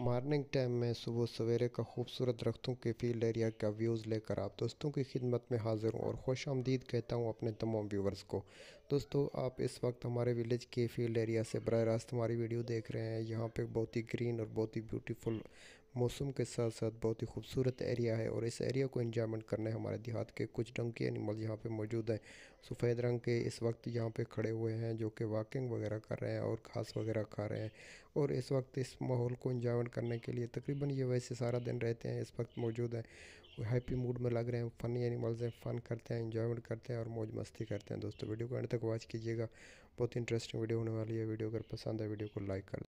morning time में सुबह सवेरे का खूबसूरत दरख्तों के फील्ड एरिया का व्यूज़ लेकर आप दोस्तों की खिदमत में हाज़िर हूँ और खुश आमदीद कहता हूँ अपने तमाम व्यूवर्स को दोस्तों आप इस वक्त हमारे विलेज के फील्ड एरिया से बर रास्त हमारी वीडियो देख रहे हैं यहाँ पे बहुत ही ग्रीन और बहुत ही ब्यूटीफुल मौसम के साथ साथ बहुत ही खूबसूरत एरिया है और इस एरिया को इंजॉयमेंट करने हमारे देहात के कुछ रंग के एनिमल यहाँ पे मौजूद हैं सफ़ेद रंग के इस वक्त यहाँ पे खड़े हुए हैं जो कि वॉकिंग वगैरह कर रहे हैं और घास वगैरह खा रहे हैं और इस वक्त इस माहौल को इंजॉयमेंट करने के लिए तकरीबन ये वैसे सारा दिन रहते हैं इस वक्त मौजूद हैं हैप्पी मूड में लग रहे हैं फ़नी एनिमल्स हैं फ़न करते हैं इंजॉयमेंट करते हैं और मौज मस्ती करते हैं दोस्तों वीडियो को एंड तक वॉच कीजिएगा बहुत इंटरेस्टिंग वीडियो होने वाली है वीडियो अगर पसंद है वीडियो को लाइक कर